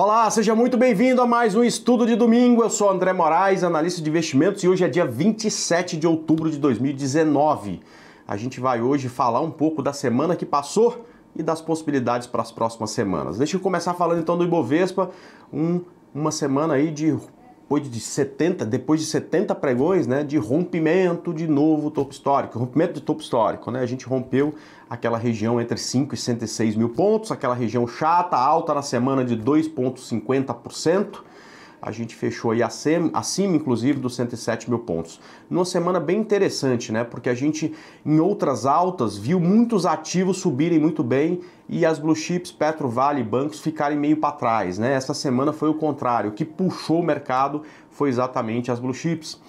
Olá, seja muito bem-vindo a mais um estudo de domingo. Eu sou André Moraes, analista de investimentos, e hoje é dia 27 de outubro de 2019. A gente vai hoje falar um pouco da semana que passou e das possibilidades para as próximas semanas. Deixa eu começar falando então do Ibovespa, um, uma semana aí de depois de 70, depois de 70 pregões, né, de rompimento de novo topo histórico, rompimento de topo histórico, né? A gente rompeu aquela região entre 5 e 106 mil pontos, aquela região chata, alta na semana de 2,50%, a gente fechou aí acima, inclusive, dos 107 mil pontos. Numa semana bem interessante, né? Porque a gente, em outras altas, viu muitos ativos subirem muito bem e as blue chips, Petro, Vale e bancos ficarem meio para trás, né? Essa semana foi o contrário. O que puxou o mercado foi exatamente as blue chips.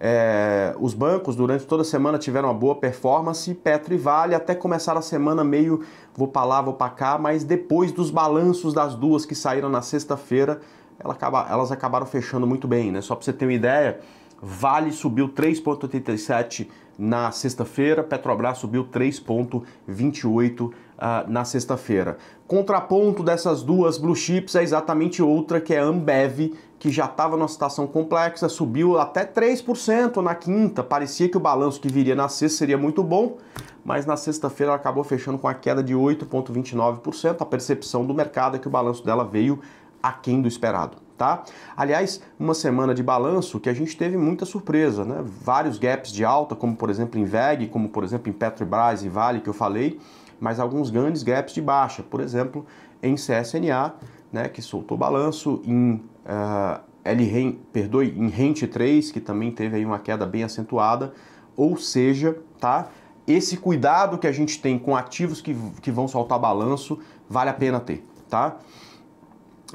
É, os bancos durante toda a semana tiveram uma boa performance, Petro e Vale até começaram a semana meio vou para lá, vou para cá, mas depois dos balanços das duas que saíram na sexta-feira, ela acaba, elas acabaram fechando muito bem, né? Só para você ter uma ideia, Vale subiu 3,87 na sexta-feira, Petrobras subiu 3,28 uh, ah, na sexta-feira. Contraponto dessas duas blue chips é exatamente outra, que é a Ambev, que já estava numa situação complexa, subiu até 3% na quinta. Parecia que o balanço que viria na sexta seria muito bom, mas na sexta-feira ela acabou fechando com a queda de 8,29%. A percepção do mercado é que o balanço dela veio aquém do esperado. Tá? Aliás, uma semana de balanço que a gente teve muita surpresa, né? vários gaps de alta, como por exemplo em VEG, como por exemplo em Petrobras e Vale, que eu falei, mas alguns grandes gaps de baixa, por exemplo em CSNA, né, que soltou balanço, em uh, perdoe, em Rente 3, que também teve aí uma queda bem acentuada, ou seja, tá? Esse cuidado que a gente tem com ativos que, que vão soltar balanço vale a pena ter, tá?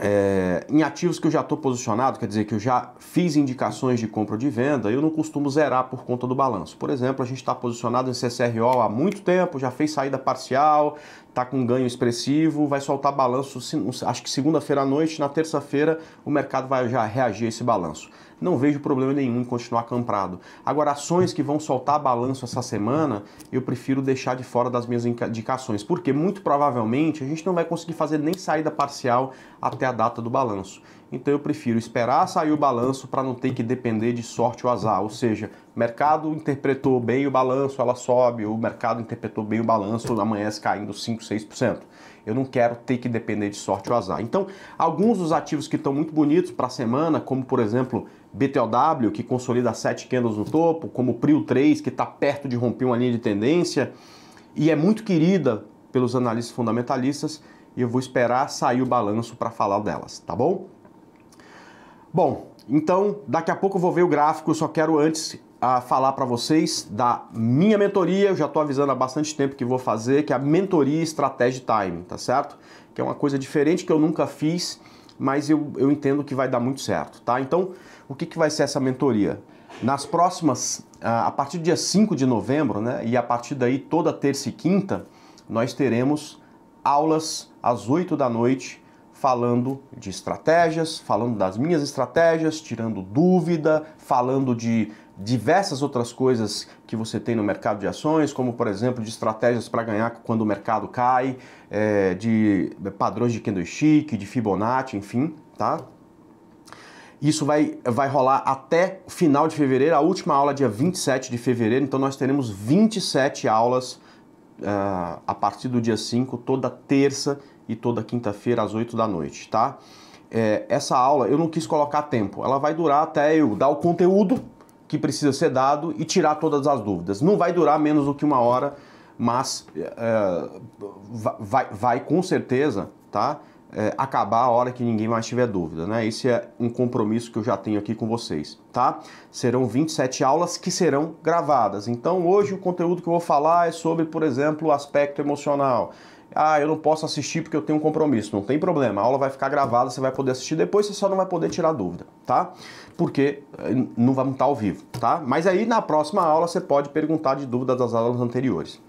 é, em ativos que eu já estou posicionado, quer dizer que eu já fiz indicações de compra ou de venda, eu não costumo zerar por conta do balanço. Por exemplo, a gente está posicionado em CCRO há muito tempo, já fez saída parcial, está com um ganho expressivo, vai soltar balanço, acho que segunda-feira à noite, na terça-feira o mercado vai já reagir a esse balanço. Não vejo problema nenhum em continuar comprado. Agora, ações que vão soltar balanço essa semana, eu prefiro deixar de fora das minhas indicações, porque muito provavelmente a gente não vai conseguir fazer nem saída parcial até a data do balanço. Então eu prefiro esperar sair o balanço para não ter que depender de sorte ou azar. Ou seja, o mercado interpretou bem o balanço, ela sobe, o mercado interpretou bem o balanço, amanhece caindo 5, 6%. Eu não quero ter que depender de sorte ou azar. Então, alguns dos ativos que estão muito bonitos para a semana, como por exemplo BTLW, que consolida 7 candles no topo, como Prio 3, que está perto de romper uma linha de tendência e é muito querida pelos analistas fundamentalistas, e eu vou esperar sair o balanço para falar delas, tá bom? Bom, então daqui a pouco eu vou ver o gráfico, eu só quero antes a ah, falar para vocês da minha mentoria. Eu já estou avisando há bastante tempo que vou fazer, que é a mentoria estratégia Time, tá certo? Que é uma coisa diferente que eu nunca fiz, mas eu, eu entendo que vai dar muito certo, tá? Então, o que, que vai ser essa mentoria? Nas próximas, ah, a partir do dia 5 de novembro, né? E a partir daí, toda terça e quinta, nós teremos aulas às 8 da noite falando de estratégias, falando das minhas estratégias, tirando dúvida, falando de diversas outras coisas que você tem no mercado de ações, como por exemplo de estratégias para ganhar quando o mercado cai, é, de padrões de candlestick, de Fibonacci, enfim, tá? Isso vai, vai rolar até final de fevereiro, a última aula é dia 27 de fevereiro, então nós teremos 27 aulas uh, a partir do dia 5, toda terça e toda quinta-feira às 8 da noite, tá? É, essa aula eu não quis colocar tempo, ela vai durar até eu dar o conteúdo que precisa ser dado e tirar todas as dúvidas. Não vai durar menos do que uma hora, mas é, é vai, vai com certeza, tá? É, acabar a hora que ninguém mais tiver dúvida, né? Esse é um compromisso que eu já tenho aqui com vocês, tá? Serão 27 aulas que serão gravadas. Então, hoje o conteúdo que eu vou falar é sobre, por exemplo, o aspecto emocional ah, eu não posso assistir porque eu tenho um compromisso. Não tem problema, a aula vai ficar gravada, você vai poder assistir depois, você só não vai poder tirar dúvida, tá? Porque eh, não vamos estar ao vivo, tá? Mas aí na próxima aula você pode perguntar de dúvidas das aulas anteriores.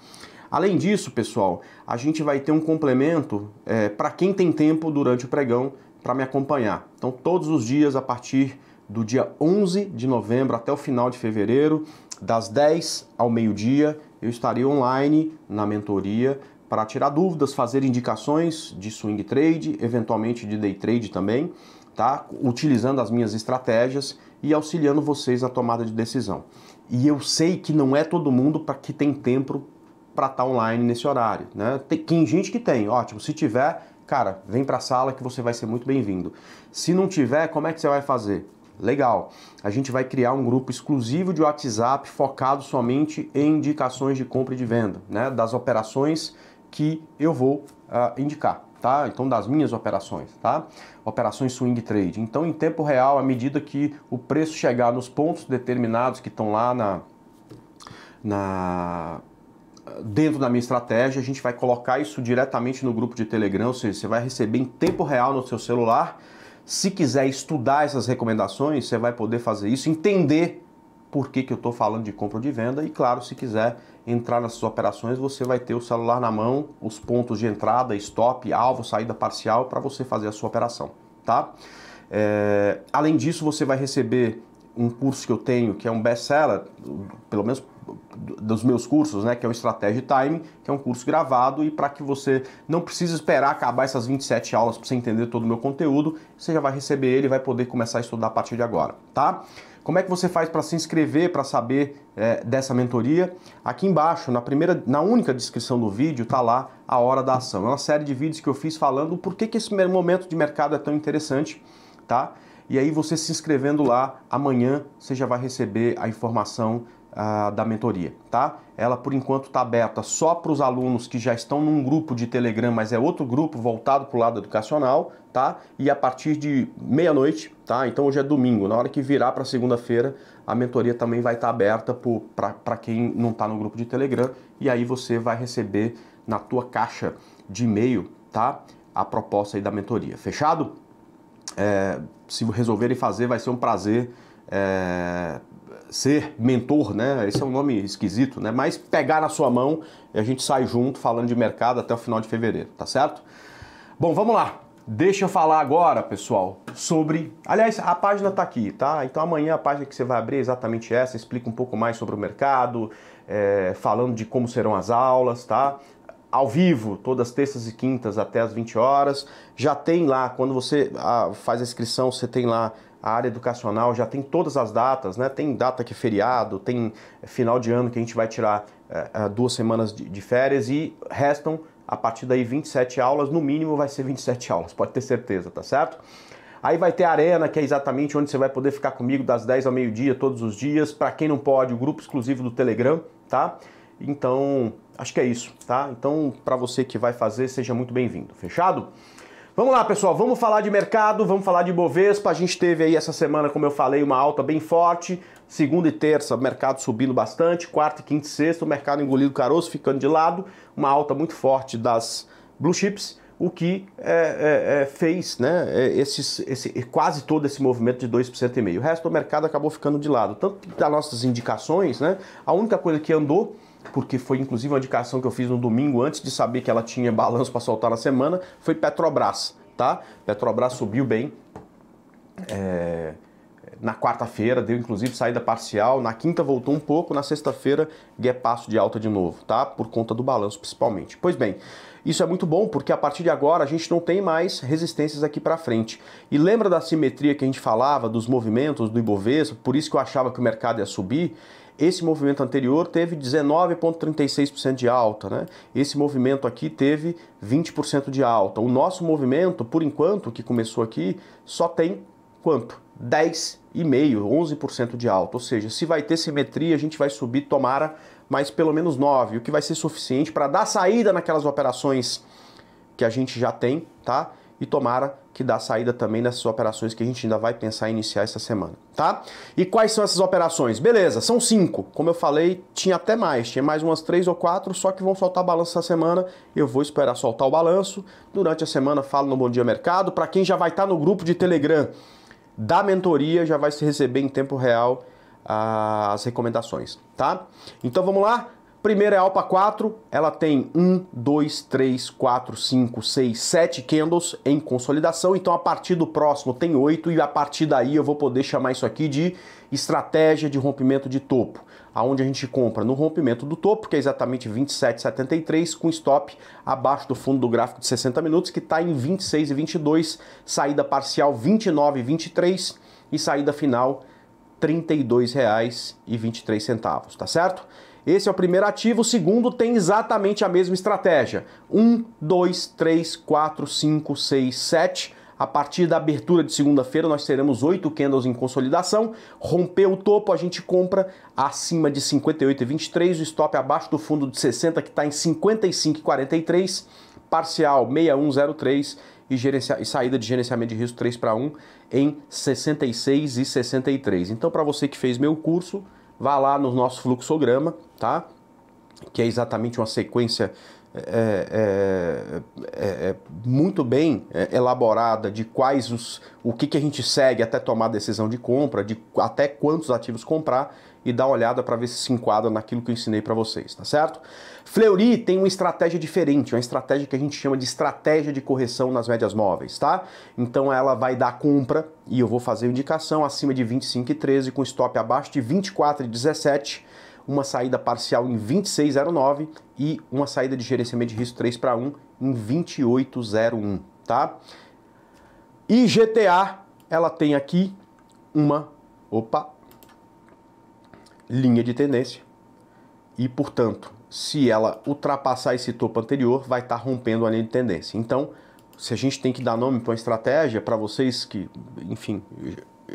Além disso, pessoal, a gente vai ter um complemento é, eh, para quem tem tempo durante o pregão para me acompanhar. Então, todos os dias, a partir do dia 11 de novembro até o final de fevereiro, das 10 ao meio-dia, eu estarei online na mentoria para tirar dúvidas, fazer indicações de swing trade, eventualmente de day trade também, tá? Utilizando as minhas estratégias e auxiliando vocês na tomada de decisão. E eu sei que não é todo mundo para que tem tempo para estar tá online nesse horário, né? Tem, tem gente que tem, ótimo. Se tiver, cara, vem para a sala que você vai ser muito bem-vindo. Se não tiver, como é que você vai fazer? Legal. A gente vai criar um grupo exclusivo de WhatsApp focado somente em indicações de compra e de venda, né? Das operações que eu vou uh, indicar. Tá? Então, das minhas operações, tá? Operações swing trade. Então, em tempo real, à medida que o preço chegar nos pontos determinados que estão lá na, na dentro da minha estratégia, a gente vai colocar isso diretamente no grupo de Telegram, ou seja, você vai receber em tempo real no seu celular. Se quiser estudar essas recomendações, você vai poder fazer isso, entender por que, que eu estou falando de compra ou de venda. E claro, se quiser entrar nas suas operações, você vai ter o celular na mão, os pontos de entrada, stop, alvo, saída parcial para você fazer a sua operação, tá? É... além disso, você vai receber um curso que eu tenho que é um best-seller, pelo menos dos meus cursos, né, que é o Estratégia Time, que é um curso gravado e para que você não precise esperar acabar essas 27 aulas para você entender todo o meu conteúdo, você já vai receber ele e vai poder começar a estudar a partir de agora, tá? Como é que você faz para se inscrever, para saber é, dessa mentoria? Aqui embaixo, na primeira, na única descrição do vídeo, tá lá a hora da ação. É uma série de vídeos que eu fiz falando por que, que esse momento de mercado é tão interessante, tá? E aí você se inscrevendo lá, amanhã você já vai receber a informação ah, da mentoria, tá? Ela por enquanto está aberta só para os alunos que já estão num grupo de Telegram, mas é outro grupo voltado para o lado educacional, tá? E a partir de meia-noite, tá? Então hoje é domingo, na hora que virar para segunda-feira, a mentoria também vai estar tá aberta para quem não está no grupo de Telegram e aí você vai receber na tua caixa de e-mail, tá? A proposta aí da mentoria. Fechado? é, se resolverem fazer, vai ser um prazer é, ser mentor, né? Esse é um nome esquisito, né? Mas pegar na sua mão e a gente sai junto falando de mercado até o final de fevereiro, tá certo? Bom, vamos lá. Deixa eu falar agora, pessoal, sobre. Aliás, a página está aqui, tá? Então amanhã a página que você vai abrir é exatamente essa, explica um pouco mais sobre o mercado, é, falando de como serão as aulas, tá? ao vivo, todas terças e quintas até as 20 horas. Já tem lá, quando você ah, faz a inscrição, você tem lá a área educacional, já tem todas as datas, né? Tem data que é feriado, tem final de ano que a gente vai tirar é, duas semanas de, de férias e restam, a partir daí, 27 aulas, no mínimo vai ser 27 aulas, pode ter certeza, tá certo? Aí vai ter a arena, que é exatamente onde você vai poder ficar comigo das 10 ao meio-dia, todos os dias. Para quem não pode, o grupo exclusivo do Telegram, tá? Então, acho que é isso, tá? Então, para você que vai fazer, seja muito bem-vindo. Fechado? Vamos lá, pessoal, vamos falar de mercado, vamos falar de Bovespa. A gente teve aí essa semana, como eu falei, uma alta bem forte. Segunda e terça, mercado subindo bastante. Quarta, quinta e sexta, o mercado engolido caroço, ficando de lado. Uma alta muito forte das blue chips, o que é, é, é, fez né, é, esses, esse, quase todo esse movimento de 2,5%. O resto do mercado acabou ficando de lado. Tanto das nossas indicações, né, a única coisa que andou porque foi inclusive uma indicação que eu fiz no domingo antes de saber que ela tinha balanço para soltar na semana, foi Petrobras, tá? Petrobras subiu bem. É, na quarta-feira deu inclusive saída parcial, na quinta voltou um pouco, na sexta-feira passo de alta de novo, tá? Por conta do balanço principalmente. Pois bem, isso é muito bom porque a partir de agora a gente não tem mais resistências aqui para frente. E lembra da simetria que a gente falava dos movimentos do Ibovespa, por isso que eu achava que o mercado ia subir? Esse movimento anterior teve 19,36% de alta, né? Esse movimento aqui teve 20% de alta. O nosso movimento, por enquanto, que começou aqui, só tem quanto? 10,5%, 11% de alta. Ou seja, se vai ter simetria, a gente vai subir, tomara, mais pelo menos 9%, o que vai ser suficiente para dar saída naquelas operações que a gente já tem, tá? e tomara que dá saída também nessas operações que a gente ainda vai pensar em iniciar essa semana, tá? E quais são essas operações? Beleza, são cinco. Como eu falei, tinha até mais, tinha mais umas três ou quatro, só que vão soltar balanço essa semana. Eu vou esperar soltar o balanço. Durante a semana falo no Bom Dia Mercado. Para quem já vai estar tá no grupo de Telegram da mentoria, já vai se receber em tempo real ah, as recomendações, tá? Então vamos lá? Primeira é a Alpa 4, ela tem 1, 2, 3, 4, 5, 6, 7 candles em consolidação, então a partir do próximo tem 8 e a partir daí eu vou poder chamar isso aqui de estratégia de rompimento de topo, aonde a gente compra no rompimento do topo, que é exatamente 27,73, com stop abaixo do fundo do gráfico de 60 minutos, que está em 26,22, saída parcial 29,23 e saída final R$ 32,23, tá certo? Esse é o primeiro ativo. O segundo tem exatamente a mesma estratégia: 1, 2, 3, 4, 5, 6, 7. A partir da abertura de segunda-feira, nós teremos 8 candles em consolidação. Rompeu o topo, a gente compra acima de 58,23, o stop abaixo do fundo de 60, que está em 55,43, parcial 6103 e, gerencia... e saída de gerenciamento de risco 3 para 1 em 66 e 63. Então, para você que fez meu curso, vá lá no nosso fluxograma, tá? Que é exatamente uma sequência é é, é, é, muito bem é, elaborada de quais os o que, que a gente segue até tomar a decisão de compra, de até quantos ativos comprar e dar uma olhada para ver se se enquadra naquilo que eu ensinei para vocês, tá certo? Fleury tem uma estratégia diferente, uma estratégia que a gente chama de estratégia de correção nas médias móveis, tá? Então ela vai dar compra e eu vou fazer indicação acima de 25,13 com stop abaixo de 24,17 uma saída parcial em 26,09 e uma saída de gerenciamento de risco 3 para 1 em 28,01, tá? E GTA, ela tem aqui uma, opa, linha de tendência e, portanto, se ela ultrapassar esse topo anterior, vai estar tá rompendo a linha de tendência. Então, se a gente tem que dar nome para uma estratégia, para vocês que, enfim,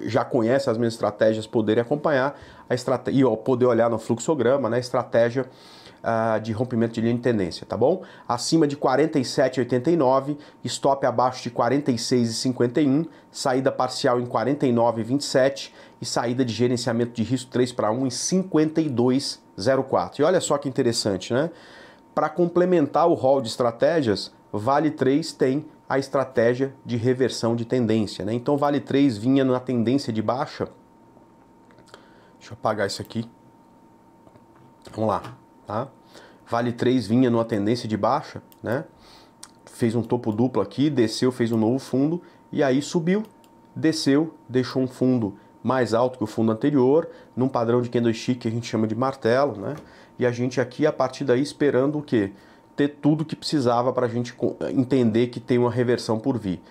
já conhece as minhas estratégias poderem acompanhar a estratégia, e ó, poder olhar no fluxograma, né, estratégia uh, de rompimento de linha de tendência, tá bom? Acima de 47,89, stop abaixo de 46,51, saída parcial em 49,27 e saída de gerenciamento de risco 3 para 1 em 52,04. E olha só que interessante, né? Para complementar o rol de estratégias, Vale 3 tem a estratégia de reversão de tendência. Né? Então, Vale 3 vinha na tendência de baixa. Deixa eu apagar isso aqui. Vamos lá. Tá? Vale 3 vinha numa tendência de baixa, né? fez um topo duplo aqui, desceu, fez um novo fundo e aí subiu, desceu, deixou um fundo mais alto que o fundo anterior, num padrão de candlestick que a gente chama de martelo, né? E a gente aqui a partir daí esperando o quê? ter tudo que precisava para a gente entender que tem uma reversão por vir.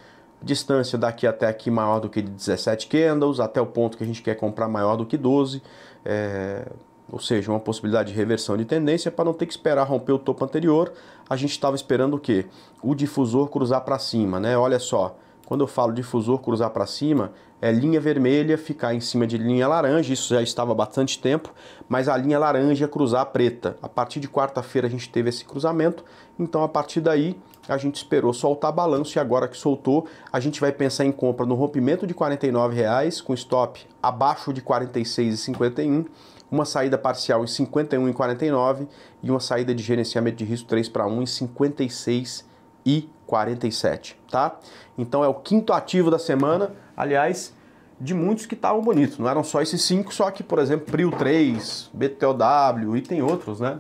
Distância daqui até aqui maior do que 17 candles, até o ponto que a gente quer comprar maior do que 12. É, ou seja, uma possibilidade de reversão de tendência para não ter que esperar romper o topo anterior. A gente estava esperando o que O difusor cruzar para cima, né? Olha só, quando eu falo difusor cruzar para cima, é linha vermelha ficar em cima de linha laranja, isso já estava há bastante tempo, mas a linha laranja é cruzar a preta. A partir de quarta-feira a gente teve esse cruzamento, então a partir daí a gente esperou soltar balanço e agora que soltou, a gente vai pensar em compra no rompimento de R$ 49,00 com stop abaixo de R$ 46,51 uma saída parcial em R$ e e uma saída de gerenciamento de risco 3 para 1 em R$ e 47, tá? Então é o quinto ativo da semana, aliás, de muitos que estavam bonitos. Não eram só esses cinco, só que, por exemplo, Prio 3, BTOW e tem outros, né?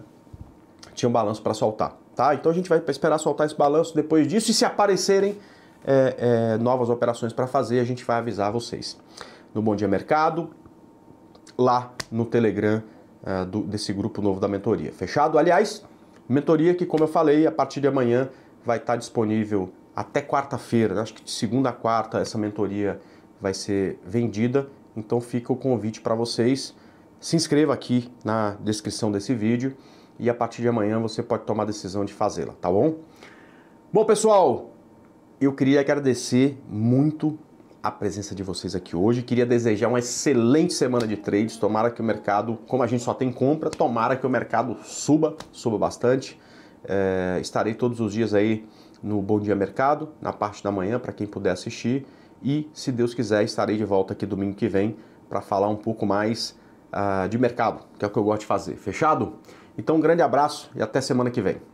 Tinha um balanço para soltar, tá? Então a gente vai esperar soltar esse balanço depois disso e se aparecerem é, é, novas operações para fazer, a gente vai avisar vocês. No Bom Dia Mercado, lá no Telegram é, do, desse grupo novo da mentoria. Fechado? Aliás, mentoria que, como eu falei, a partir de amanhã vai estar disponível até quarta-feira, né? acho que de segunda a quarta essa mentoria vai ser vendida. Então fica o convite para vocês. Se inscreva aqui na descrição desse vídeo e a partir de amanhã você pode tomar a decisão de fazê-la, tá bom? Bom, pessoal, eu queria agradecer muito a presença de vocês aqui hoje. Queria desejar uma excelente semana de trades. Tomara que o mercado, como a gente só tem compra, tomara que o mercado suba, suba bastante. É, estarei todos os dias aí no Bom Dia Mercado, na parte da manhã, para quem puder assistir. E, se Deus quiser, estarei de volta aqui domingo que vem para falar um pouco mais uh, de mercado, que é o que eu gosto de fazer. Fechado? Então, um grande abraço e até semana que vem.